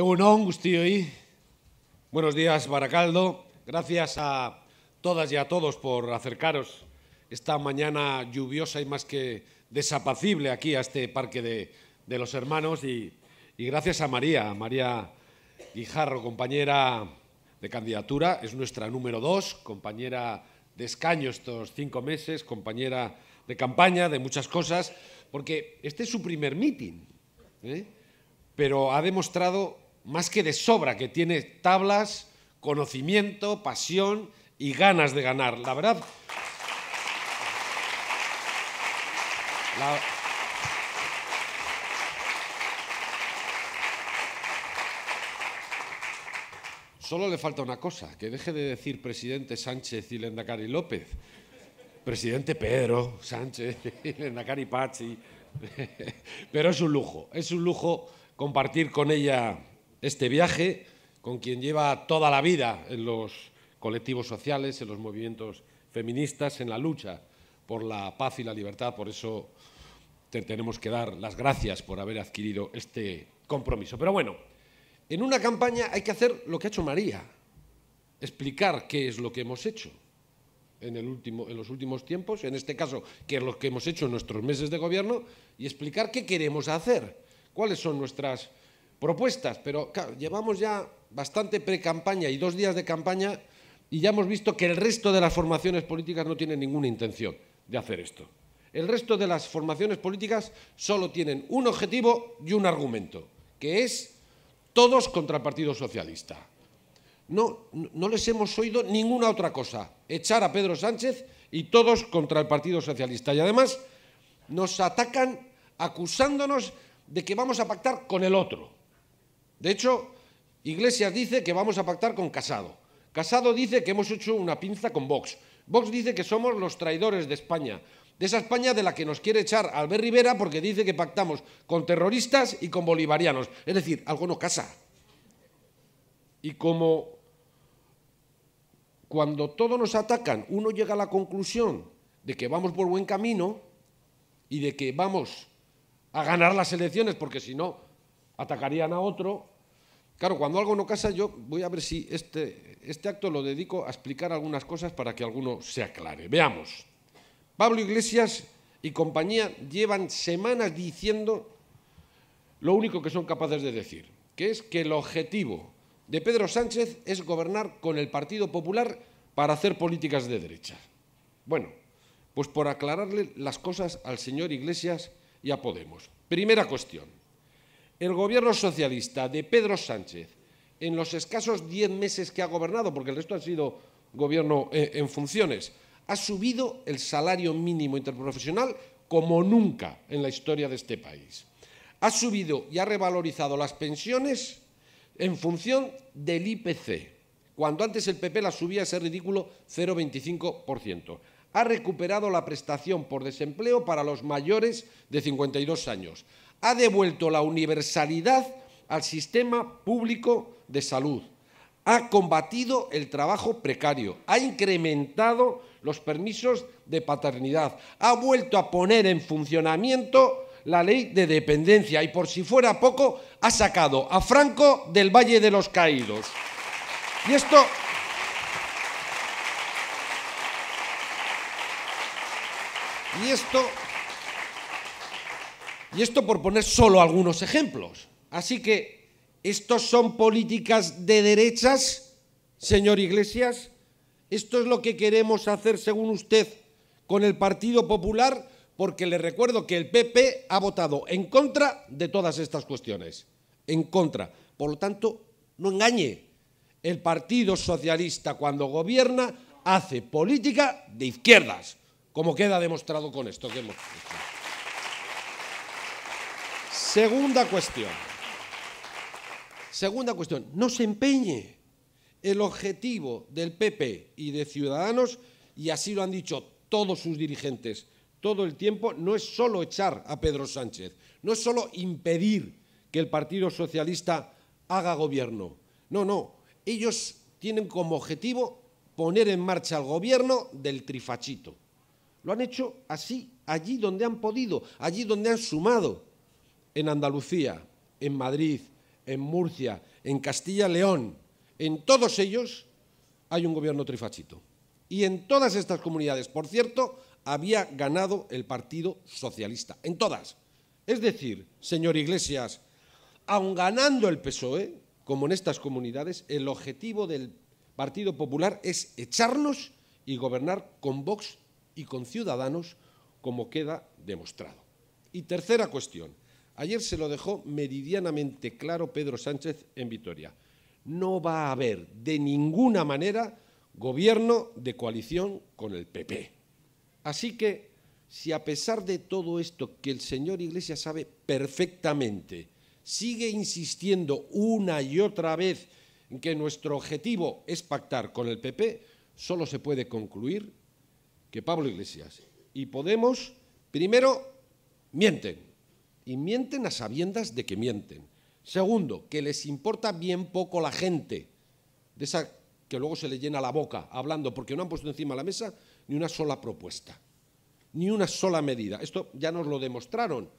Buenos días, Baracaldo. Gracias a todas y a todos por acercaros esta mañana lluviosa y más que desapacible aquí a este Parque de, los Hermanos. Y, gracias a María, María Guijarro, compañera de candidatura. Es nuestra número dos, compañera de escaño estos cinco meses, compañera de campaña, de muchas cosas, porque este es su primer meeting, ¿eh? pero ha demostrado más que de sobra, que tiene tablas, conocimiento, pasión y ganas de ganar. La verdad. Solo le falta una cosa, que deje de decir presidente Sánchez y Lendakari López, presidente Pedro Sánchez y Lendakari Pachi. Pero es un lujo, es un lujo compartir con ella este viaje con quien lleva toda la vida en los colectivos sociales, en los movimientos feministas, en la lucha por la paz y la libertad. Por eso tenemos que dar las gracias por haber adquirido este compromiso. Pero bueno, en una campaña hay que hacer lo que ha hecho María, explicar qué es lo que hemos hecho en, en los últimos tiempos, en este caso, qué es lo que hemos hecho en nuestros meses de gobierno, y explicar qué queremos hacer, cuáles son nuestras propuestas, pero llevamos ya bastante pre-campaña y dos días de campaña y ya hemos visto que el resto de las formaciones políticas no tienen ninguna intención de hacer esto. El resto de las formaciones políticas solo tienen un objetivo y un argumento, que es todos contra el Partido Socialista. No, no les hemos oído ninguna otra cosa, echar a Pedro Sánchez y todos contra el Partido Socialista. Y además nos atacan acusándonos de que vamos a pactar con el otro. De hecho, Iglesias dice que vamos a pactar con Casado. Casado dice que hemos hecho una pinza con Vox. Vox dice que somos los traidores de España, de esa España de la que nos quiere echar Albert Rivera porque dice que pactamos con terroristas y con bolivarianos. Es decir, algo no casa. Y como cuando todos nos atacan, uno llega a la conclusión de que vamos por buen camino y de que vamos a ganar las elecciones, porque si no, atacarían a otro. Claro, cuando algo no casa, yo voy a ver si este, este acto lo dedico a explicar algunas cosas para que alguno se aclare. Veamos. Pablo Iglesias y compañía llevan semanas diciendo lo único que son capaces de decir, que es que el objetivo de Pedro Sánchez es gobernar con el Partido Popular para hacer políticas de derecha. Bueno, pues por aclararle las cosas al señor Iglesias y a Podemos. Primera cuestión. El gobierno socialista de Pedro Sánchez, en los escasos 10 meses que ha gobernado, porque el resto ha sido gobierno eh, en funciones, ha subido el salario mínimo interprofesional como nunca en la historia de este país. Ha subido y ha revalorizado las pensiones en función del IPC, cuando antes el PP la subía a ese ridículo 0,25%. Ha recuperado la prestación por desempleo para los mayores de 52 años ha devuelto la universalidad al sistema público de salud, ha combatido el trabajo precario, ha incrementado los permisos de paternidad, ha vuelto a poner en funcionamiento la ley de dependencia y por si fuera poco ha sacado a Franco del Valle de los Caídos. Y esto Y esto y esto por poner solo algunos ejemplos. Así que, ¿estos son políticas de derechas, señor Iglesias? ¿Esto es lo que queremos hacer, según usted, con el Partido Popular? Porque le recuerdo que el PP ha votado en contra de todas estas cuestiones. En contra. Por lo tanto, no engañe. El Partido Socialista, cuando gobierna, hace política de izquierdas, como queda demostrado con esto que hemos hecho. Segunda cuestión. Segunda cuestión. No se empeñe. El objetivo del PP y de Ciudadanos, y así lo han dicho todos sus dirigentes todo el tiempo, no es solo echar a Pedro Sánchez, no es solo impedir que el Partido Socialista haga gobierno. No, no. Ellos tienen como objetivo poner en marcha el gobierno del trifachito. Lo han hecho así, allí donde han podido, allí donde han sumado en Andalucía, en Madrid, en Murcia, en Castilla León, en todos ellos hay un gobierno trifachito. Y en todas estas comunidades, por cierto, había ganado el Partido Socialista. En todas. Es decir, señor Iglesias, aun ganando el PSOE, como en estas comunidades, el objetivo del Partido Popular es echarnos y gobernar con Vox y con Ciudadanos, como queda demostrado. Y tercera cuestión. Ayer se lo dejó meridianamente claro Pedro Sánchez en Vitoria. No va a haber de ninguna manera gobierno de coalición con el PP. Así que, si a pesar de todo esto que el señor Iglesias sabe perfectamente, sigue insistiendo una y otra vez en que nuestro objetivo es pactar con el PP, solo se puede concluir que Pablo Iglesias y Podemos, primero, mienten y mienten a sabiendas de que mienten. Segundo, que les importa bien poco la gente, de esa que luego se le llena la boca hablando, porque no han puesto encima de la mesa ni una sola propuesta, ni una sola medida. Esto ya nos lo demostraron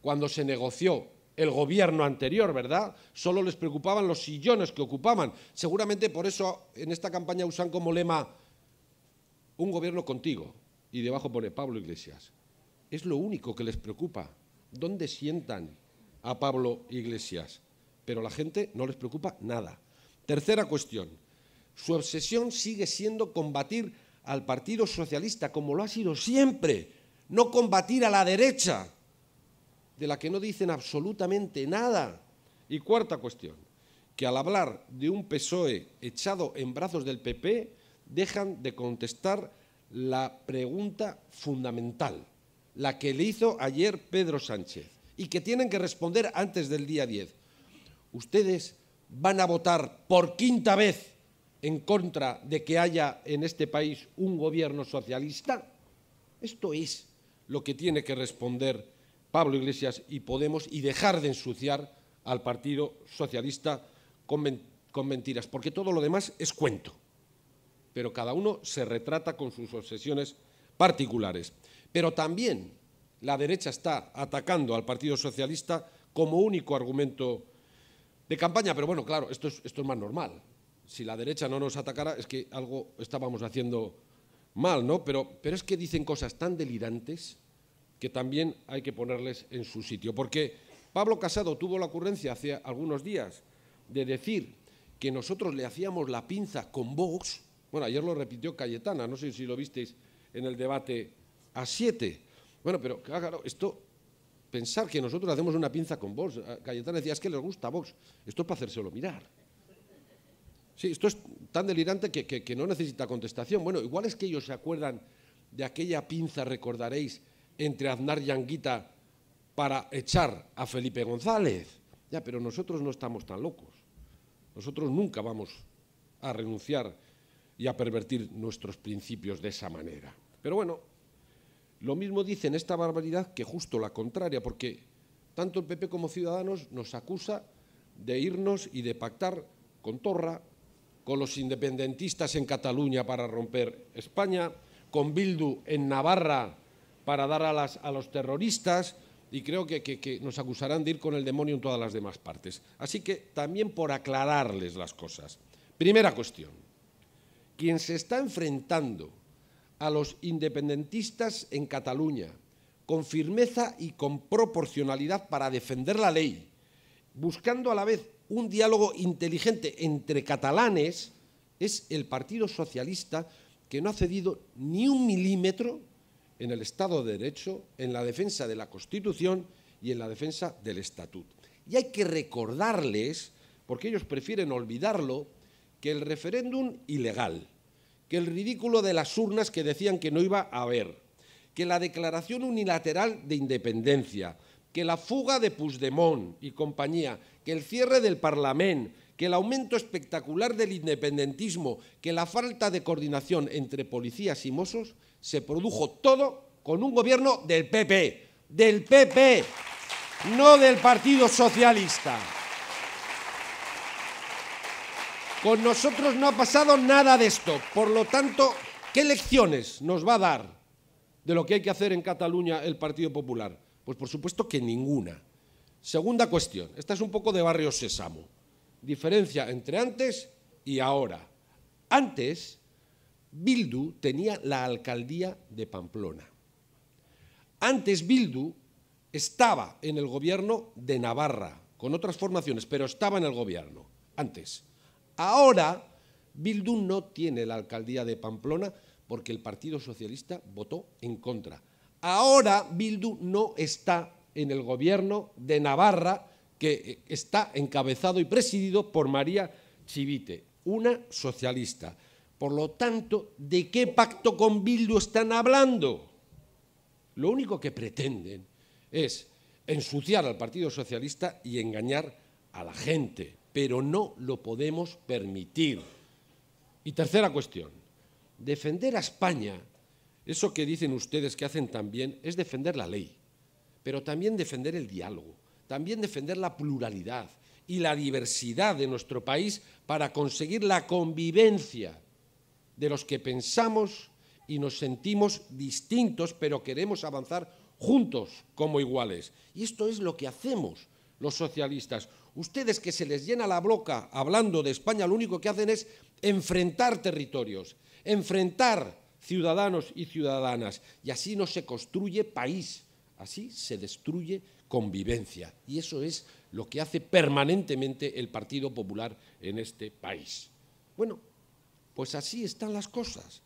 cuando se negoció el gobierno anterior, ¿verdad? Solo les preocupaban los sillones que ocupaban. Seguramente por eso en esta campaña usan como lema un gobierno contigo y debajo pone Pablo Iglesias. Es lo único que les preocupa, ¿Dónde sientan a Pablo Iglesias? Pero la gente no les preocupa nada. Tercera cuestión. Su obsesión sigue siendo combatir al Partido Socialista, como lo ha sido siempre, no combatir a la derecha, de la que no dicen absolutamente nada. Y cuarta cuestión, que al hablar de un PSOE echado en brazos del PP, dejan de contestar la pregunta fundamental la que le hizo ayer Pedro Sánchez y que tienen que responder antes del día 10. Ustedes van a votar por quinta vez en contra de que haya en este país un gobierno socialista. Esto es lo que tiene que responder Pablo Iglesias y Podemos y dejar de ensuciar al Partido Socialista con, con mentiras, porque todo lo demás es cuento. Pero cada uno se retrata con sus obsesiones particulares. Pero también la derecha está atacando al Partido Socialista como único argumento de campaña. Pero bueno, claro, esto es, más normal. Si la derecha no nos atacara es que algo estábamos haciendo mal, ¿no? pero es que dicen cosas tan delirantes que también hay que ponerles en su sitio. Porque Pablo Casado tuvo la ocurrencia hace algunos días de decir que nosotros le hacíamos la pinza con Vox. Bueno, ayer lo repitió Cayetana, no sé si lo visteis en el debate a siete. Bueno, pero claro, esto, pensar que nosotros hacemos una pinza con Vox. Eh, Cayetana decía, es que les gusta Vox. Esto es para hacérselo mirar. Sí, esto es tan delirante que, que no necesita contestación. Bueno, igual es que ellos se acuerdan de aquella pinza, recordaréis, entre Aznar y Anguita para echar a Felipe González. Ya, pero nosotros no estamos tan locos. Nosotros nunca vamos a renunciar y a pervertir nuestros principios de esa manera. Pero bueno, lo mismo dicen esta barbaridad que justo la contraria, porque tanto el PP como Ciudadanos nos acusa de irnos y de pactar con Torra, con los independentistas en Cataluña para romper España, con Bildu en Navarra para dar a, los terroristas y creo que, que, nos acusarán de ir con el demonio en todas las demás partes. Así que también por aclararles las cosas. Primera cuestión. Quien se está enfrentando a los independentistas en Cataluña, con firmeza y con proporcionalidad para defender la ley, buscando a la vez un diálogo inteligente entre catalanes, es el Partido Socialista que no ha cedido ni un milímetro en el Estado de Derecho, en la defensa de la Constitución y en la defensa del Estatuto. Y hay que recordarles, porque ellos prefieren olvidarlo, que el referéndum ilegal que el ridículo de las urnas que decían que no iba a haber, que la declaración unilateral de independencia, que la fuga de Puigdemont y compañía, que el cierre del Parlamento, que el aumento espectacular del independentismo, que la falta de coordinación entre policías y mozos, se produjo todo con un gobierno del PP, del PP, no del Partido Socialista. Con nosotros no ha pasado nada de esto. Por lo tanto, ¿qué lecciones nos va a dar de lo que hay que hacer en Cataluña el Partido Popular? Pues por supuesto que ninguna. Segunda cuestión, esta es un poco de barrio sésamo. Diferencia entre antes y ahora. Antes, Bildu tenía la alcaldía de Pamplona. Antes Bildu estaba en el gobierno de Navarra, con otras formaciones, pero estaba en el gobierno, antes. Ahora, Bildu no tiene la alcaldía de Pamplona porque el Partido Socialista votó en contra. Ahora, Bildu no está en el gobierno de Navarra, que eh, está encabezado y presidido por María Chivite, una socialista. Por lo tanto, ¿de qué pacto con Bildu están hablando? Lo único que pretenden es ensuciar al Partido Socialista y engañar a la gente pero no lo podemos permitir. Y tercera cuestión, defender a España, eso que dicen ustedes que hacen también, es defender la ley, pero también defender el diálogo, también defender la pluralidad y la diversidad de nuestro país para conseguir la convivencia de los que pensamos y nos sentimos distintos, pero queremos avanzar juntos como iguales. Y esto es lo que hacemos los socialistas. Ustedes que se les llena la boca hablando de España, lo único que hacen es enfrentar territorios, enfrentar ciudadanos y ciudadanas. Y así no se construye país, así se destruye convivencia. Y eso es lo que hace permanentemente el Partido Popular en este país. Bueno, pues así están las cosas.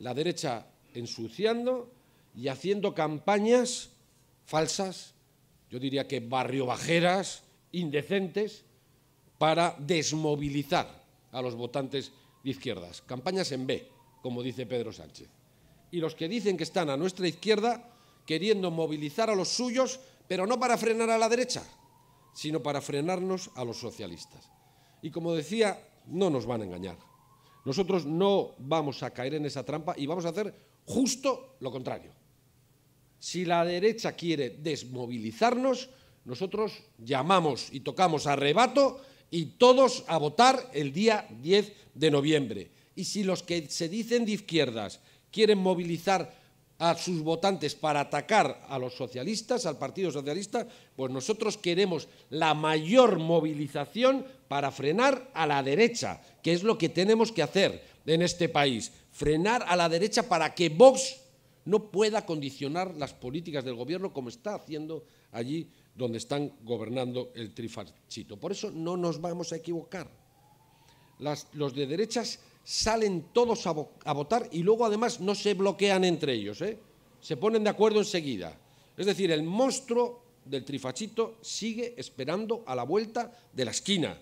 La derecha ensuciando y haciendo campañas falsas, yo diría que barrio bajeras, indecentes para desmovilizar a los votantes de izquierdas. Campañas en B, como dice Pedro Sánchez. Y los que dicen que están a nuestra izquierda queriendo movilizar a los suyos, pero no para frenar a la derecha, sino para frenarnos a los socialistas. Y como decía, no nos van a engañar. Nosotros no vamos a caer en esa trampa y vamos a hacer justo lo contrario. Si la derecha quiere desmovilizarnos, nosotros llamamos y tocamos a rebato y todos a votar el día 10 de noviembre. Y si los que se dicen de izquierdas quieren movilizar a sus votantes para atacar a los socialistas, al Partido Socialista, pues nosotros queremos la mayor movilización para frenar a la derecha, que es lo que tenemos que hacer en este país, frenar a la derecha para que Vox no pueda condicionar las políticas del gobierno como está haciendo allí donde están gobernando el trifachito... Por eso no nos vamos a equivocar. los de derechas salen todos a, votar y luego además no se bloquean entre ellos, ¿eh? se ponen de acuerdo enseguida. Es decir, el monstruo del trifachito sigue esperando a la vuelta de la esquina.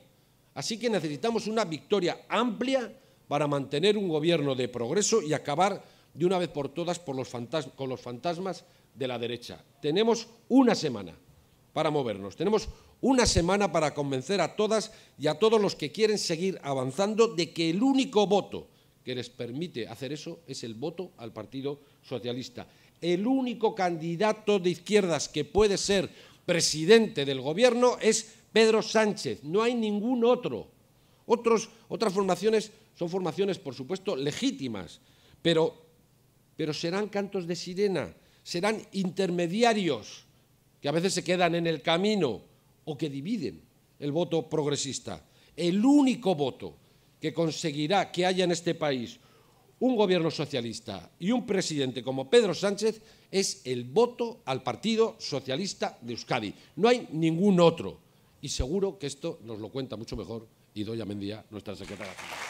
Así que necesitamos una victoria amplia para mantener un gobierno de progreso y acabar de una vez por todas con los fantasmas de la derecha. Tenemos una semana para movernos. Tenemos una semana para convencer a todas y a todos los que quieren seguir avanzando de que el único voto que les permite hacer eso es el voto al Partido Socialista. El único candidato de izquierdas que puede ser presidente del Gobierno es Pedro Sánchez. No hay ningún otro. otras formaciones son formaciones, por supuesto, legítimas, pero, pero serán cantos de sirena, serán intermediarios que a veces se quedan en el camino o que dividen el voto progresista. El único voto que conseguirá que haya en este país un gobierno socialista y un presidente como Pedro Sánchez es el voto al Partido Socialista de Euskadi. No hay ningún otro. Y seguro que esto nos lo cuenta mucho mejor Idoya Mendía, nuestra secretaria.